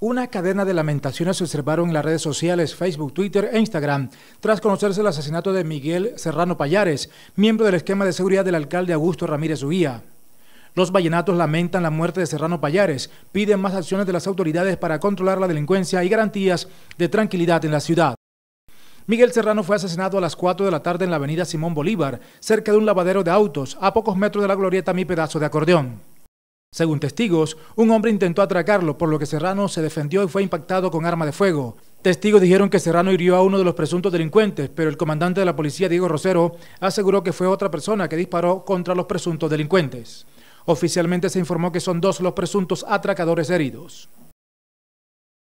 Una cadena de lamentaciones se observaron en las redes sociales Facebook, Twitter e Instagram tras conocerse el asesinato de Miguel Serrano Payares, miembro del esquema de seguridad del alcalde Augusto Ramírez Uguía. Los vallenatos lamentan la muerte de Serrano Payares, piden más acciones de las autoridades para controlar la delincuencia y garantías de tranquilidad en la ciudad. Miguel Serrano fue asesinado a las 4 de la tarde en la avenida Simón Bolívar, cerca de un lavadero de autos, a pocos metros de la glorieta Mi Pedazo de Acordeón. Según testigos, un hombre intentó atracarlo, por lo que Serrano se defendió y fue impactado con arma de fuego. Testigos dijeron que Serrano hirió a uno de los presuntos delincuentes, pero el comandante de la policía, Diego Rosero, aseguró que fue otra persona que disparó contra los presuntos delincuentes. Oficialmente se informó que son dos los presuntos atracadores heridos.